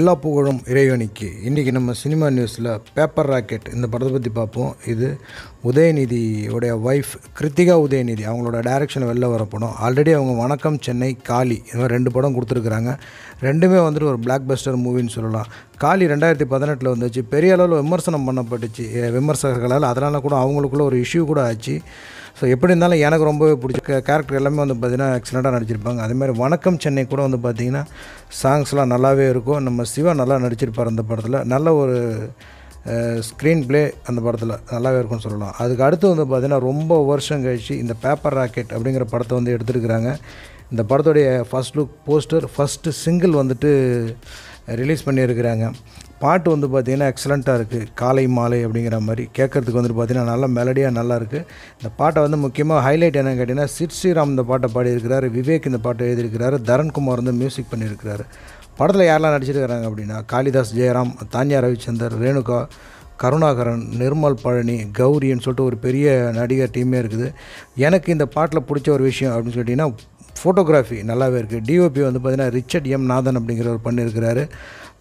எல்லா புகழும் இறைவனிக்கு இன்றைக்கி நம்ம சினிமா நியூஸில் பேப்பர் ராக்கெட் இந்த படத்தை பற்றி பார்ப்போம் இது உதயநிதியோடைய ஒய்ஃப் கிருத்திகா உதயநிதி அவங்களோட டைரக்ஷன் வெளில வர படம் ஆல்ரெடி அவங்க வணக்கம் சென்னை காளி இந்த மாதிரி ரெண்டு படம் கொடுத்துருக்குறாங்க ரெண்டுமே வந்துட்டு ஒரு பிளாக் பஸ்டர் மூவின்னு சொல்லலாம் காளி ரெண்டாயிரத்தி பதினெட்டில் வந்துச்சு பெரிய அளவில் விமர்சனம் பண்ணப்பட்டுச்சு விமர்சகர்களால் அதனால் கூட அவங்களுக்குள்ள ஒரு இஷ்யூ கூட ஆச்சு ஸோ எப்படி இருந்தாலும் எனக்கு ரொம்ப பிடிச்ச கேரக்டர் எல்லாமே வந்து பார்த்திங்கன்னா எக்ஸலண்ட்டாக நடிச்சிருப்பாங்க அதேமாதிரி வணக்கம் சென்னை கூட வந்து பார்த்திங்கன்னா சாங்ஸ்லாம் நல்லாவே இருக்கும் நம்ம சிவா நல்லா நடிச்சிருப்பார் அந்த படத்தில் நல்ல ஒரு ஸ்க்ரீன் ப்ளே அந்த படத்தில் நல்லாவே இருக்கும்னு சொல்லலாம் அதுக்கு அடுத்து வந்து பார்த்திங்கன்னா ரொம்ப வருஷம் கழித்து இந்த பேப்பர் ராக்கெட் அப்படிங்கிற படத்தை வந்து எடுத்துருக்குறாங்க இந்த படத்துடைய first look poster first single வந்துட்டு ரிலீஸ் பண்ணியிருக்கிறாங்க பாட்டு வந்து பார்த்திங்கன்னா எக்ஸலண்ட்டாக இருக்குது காலை மாலை அப்படிங்கிற மாதிரி கேட்குறதுக்கு வந்துட்டு பார்த்திங்கன்னா நல்ல மெலடியாக நல்லாயிருக்கு இந்த பாட்டை வந்து முக்கியமாக ஹைலைட் என்னன்னு கேட்டிங்கன்னா சித் ஸ்ரீராம் இந்த பாட்டை பாடியிருக்கிறாரு விவேக் இந்த பாட்டை எழுதியிருக்கிறாரு தரண்குமார் வந்து மியூசிக் பண்ணியிருக்கிறாரு படத்தில் யாரெல்லாம் நடிச்சிருக்கிறாங்க அப்படின்னா காளிதாஸ் ஜெயராம் தான்யா ரவிச்சந்தர் ரேணுகா கருணாகரன் நிர்மல் பழனி கௌரின்னு சொல்லிட்டு ஒரு பெரிய நடிகர் டீமே இருக்குது எனக்கு இந்த பாட்டில் பிடிச்ச ஒரு விஷயம் அப்படின்னு சொல்லிட்டிங்கன்னா ஃபோட்டோகிராஃபி நல்லாவே இருக்குது டிஓபி வந்து பார்த்திங்கன்னா ரிச்சர்ட் எம் நாதன் அப்படிங்கிறவர் பண்ணியிருக்கிறாரு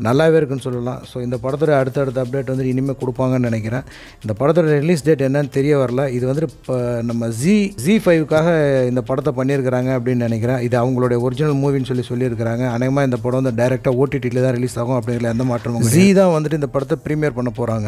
நல்லாவே இருக்குன்னு சொல்லலாம் ஸோ இந்த படத்தோட அடுத்தடுத்த அப்டேட் வந்து இனிமேல் கொடுப்பாங்கன்னு நினைக்கிறேன் இந்த படத்தோட ரிலீஸ் டேட் என்னன்னு தெரிய வரல இது வந்துட்டு இப்போ நம்ம ஜி ஜி ஃபைவுக்காக இந்த படத்தை பண்ணியிருக்கிறாங்க அப்படின்னு நினைக்கிறேன் இது அவங்களுடைய ஒரிஜினல் மூவின்னு சொல்லி சொல்லியிருக்கிறாங்க அநேகமாக இந்த படம் வந்து டைரெக்டாக ஓடிடியில் தான் ரிலீஸ் ஆகும் அப்படிங்கிற எந்த மாற்றமும் ஜி தான் வந்துட்டு இந்த படத்தை ப்ரீமியர் பண்ண போகிறாங்க